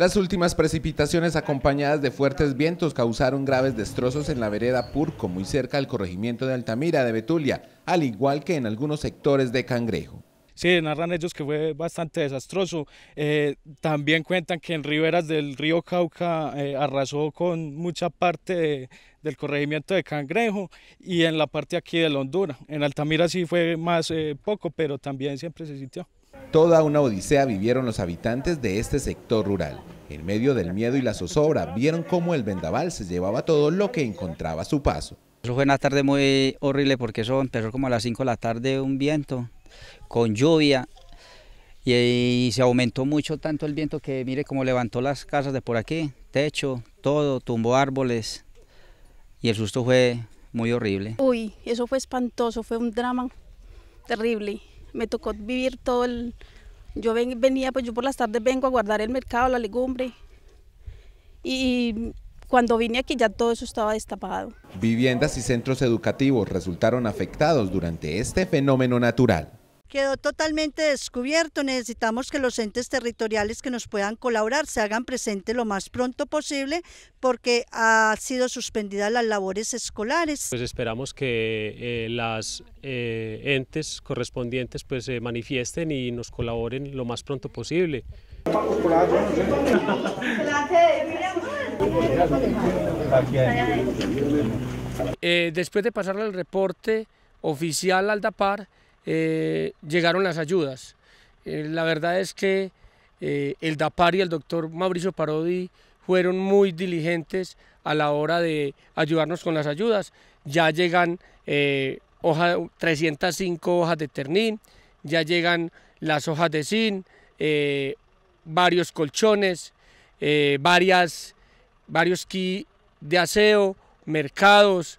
Las últimas precipitaciones acompañadas de fuertes vientos causaron graves destrozos en la vereda Purco, muy cerca del corregimiento de Altamira de Betulia, al igual que en algunos sectores de Cangrejo. Sí, narran ellos que fue bastante desastroso. Eh, también cuentan que en riberas del río Cauca eh, arrasó con mucha parte del corregimiento de Cangrejo y en la parte aquí de Honduras. En Altamira sí fue más eh, poco, pero también siempre se sintió. Toda una odisea vivieron los habitantes de este sector rural. En medio del miedo y la zozobra, vieron cómo el vendaval se llevaba todo lo que encontraba a su paso. Eso fue una tarde muy horrible porque eso empezó como a las 5 de la tarde un viento con lluvia. Y, se aumentó mucho tanto el viento que mire cómo levantó las casas de por aquí, techo, todo, tumbó árboles. Y el susto fue muy horrible. Uy, eso fue espantoso, fue un drama terrible. Me tocó vivir todo el... Yo venía, pues yo por las tardes vengo a guardar el mercado, la legumbre. Y cuando vine aquí ya todo eso estaba destapado. Viviendas y centros educativos resultaron afectados durante este fenómeno natural quedó totalmente descubierto. Necesitamos que los entes territoriales que nos puedan colaborar se hagan presente lo más pronto posible porque ha sido suspendida las labores escolares. Pues esperamos que eh, las eh, entes correspondientes pues se manifiesten y nos colaboren lo más pronto posible. Eh, después de pasarle el reporte oficial al DAPAR, eh, llegaron las ayudas. Eh, la verdad es que eh, el DAPAR y el doctor Mauricio Parodi fueron muy diligentes a la hora de ayudarnos con las ayudas. Ya llegan 305 hojas de ternín, ya llegan las hojas de zinc, varios colchones, varias, varios kits de aseo, mercados,